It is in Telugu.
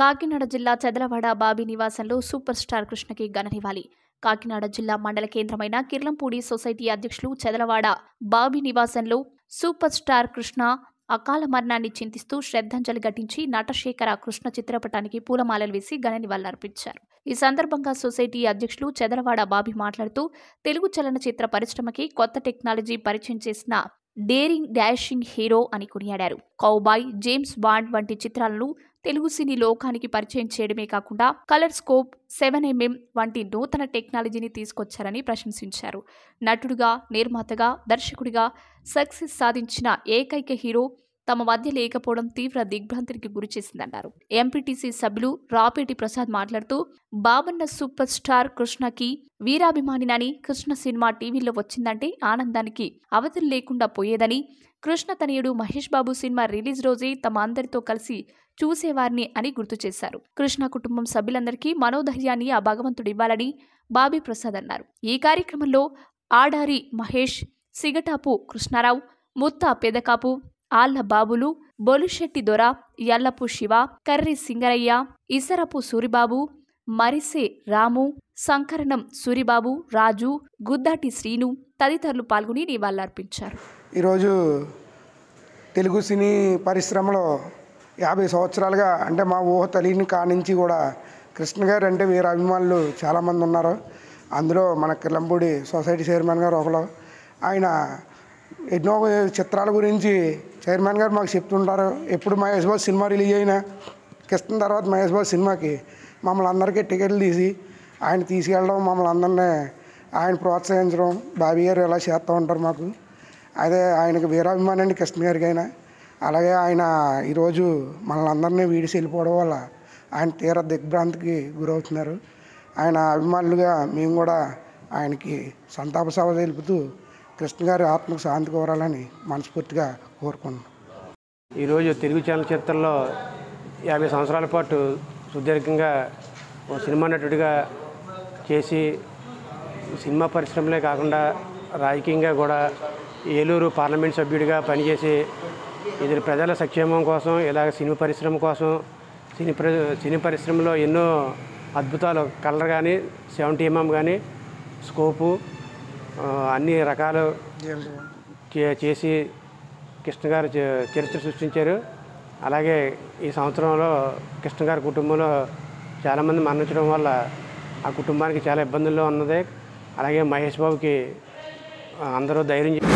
కాకినాడ జిల్లా చదలవాడ బాబీ నివాసంలో సూపర్ స్టార్ కృష్ణకి ఘననివ్వాలి కాకినాడ జిల్లా మండల కేంద్రమైన కిర్లంపూడి సొసైటీ అధ్యక్షులు చదలవాడ బాబీ నివాసంలో సూపర్ స్టార్ కృష్ణ అకాల మరణాన్ని చింతిస్తూ శ్రద్ధాంజలి ఘటించి నటశేఖర కృష్ణ చిత్రపటానికి పూలమాలలు వేసి ఘన నివాళులర్పించారు ఈ సందర్భంగా సొసైటీ అధ్యక్షులు చదలవాడ బాబీ మాట్లాడుతూ తెలుగు చలనచిత్ర పరిశ్రమకి కొత్త టెక్నాలజీ పరిచయం చేసిన డేరింగ్ డాషింగ్ హీరో అని కొనియాడారు కౌబాయ్ జేమ్స్ బాండ్ వంటి చిత్రాలను తెలుగు సినీ లోకానికి పరిచయం చేయడమే కాకుండా కలర్ స్కోప్ సెవెన్ ఎంఎం వంటి నూతన టెక్నాలజీని తీసుకొచ్చారని ప్రశంసించారు నటుడుగా నిర్మాతగా దర్శకుడిగా సక్సెస్ సాధించిన ఏకైక హీరో తమ మధ్య లేకపోవడం తీవ్ర దిగ్భ్రాంతికి గురిచేసిందన్నారు ఎంపీటీసీ సభ్యులు రాపేటి ప్రసాద్ మాట్లాడుతూ బాబన్న సూపర్ స్టార్ కృష్ణకి వీరాభిమానినని కృష్ణ సినిమా టీవీలో వచ్చిందంటే ఆనందానికి అవధులు లేకుండా పోయేదని కృష్ణ తనయుడు మహేష్ బాబు సినిమా రిలీజ్ రోజే తమ అందరితో కలిసి చూసేవారిని అని గుర్తు చేశారు కృష్ణ కుటుంబం సభ్యులందరికీ మనోధైర్యాన్ని ఆ భగవంతుడు ఇవ్వాలని బాబీ ప్రసాద్ అన్నారు ఈ కార్యక్రమంలో ఆడారి మహేష్ సిగటాపు కృష్ణారావు ముత్త పెదకాపు ఆళ్ల బాబులు బొలుశెట్టి దొర యల్లపు శివ కర్రి సింగరయ్య ఇసరపు సూరిబాబు మరిసే రాము సంకరణం సూరిబాబు రాజు గుద్దాటి శ్రీను తదితరులు పాల్గొని నివాళులర్పించారు ఈరోజు తెలుగు సినీ పరిశ్రమలో యాభై సంవత్సరాలుగా అంటే మా ఊహ తెలియని కానించి కూడా కృష్ణ గారు అంటే వీరి అభిమానులు చాలామంది ఉన్నారు అందులో మన కిలంపూడి సొసైటీ చైర్మన్ గారు ఒకరు ఆయన ఎన్నో చిత్రాల గురించి చైర్మన్ గారు మాకు చెప్తుంటారు ఎప్పుడు మహేష్ బాబు సినిమా రిలీజ్ అయినా కిస్తున్న తర్వాత మహేష్ బాబు సినిమాకి మమ్మల్ని అందరికీ టికెట్లు తీసి ఆయన తీసుకెళ్ళడం మమ్మల్ని అందరినీ ఆయన ప్రోత్సహించడం బాబీ గారు ఇలా చేస్తూ ఉంటారు మాకు అదే ఆయనకు వీరాభిమాని అండి కృష్ణ గారికైనా అలాగే ఆయన ఈరోజు మనల్ని అందరినీ వీడిసి వెళ్ళిపోవడం వల్ల ఆయన తీర దిగ్భ్రాంతికి గురవుతున్నారు ఆయన అభిమానులుగా మేము కూడా ఆయనకి సంతాప సభ తెలుపుతూ కృష్ణ గారి ఆత్మకు శాంతి కోరాలని మనస్ఫూర్తిగా కోరుకున్నాను ఈరోజు తెలుగు ఛానల్ చిత్రంలో యాభై సంవత్సరాల పాటు సుదీర్ఘంగా ఓ సినిమా నటుడిగా చేసి సినిమా పరిశ్రమలే కాకుండా రాజకీయంగా కూడా ఏలూరు పార్లమెంట్ సభ్యుడిగా పనిచేసి ఇద్దరు ప్రజల సంక్షేమం కోసం ఇలాగ సినిమా పరిశ్రమ కోసం సినీ సినీ పరిశ్రమలో ఎన్నో అద్భుతాలు కలర్ కానీ సెవెంటీ ఎంఎం కానీ స్కోపు అన్ని రకాలు చేసి కృష్ణ గారు చరిత్ర సృష్టించారు అలాగే ఈ సంవత్సరంలో కృష్ణ గారి కుటుంబంలో చాలామంది మరణించడం వల్ల ఆ కుటుంబానికి చాలా ఇబ్బందుల్లో ఉన్నది అలాగే మహేష్ బాబుకి అందరూ ధైర్యం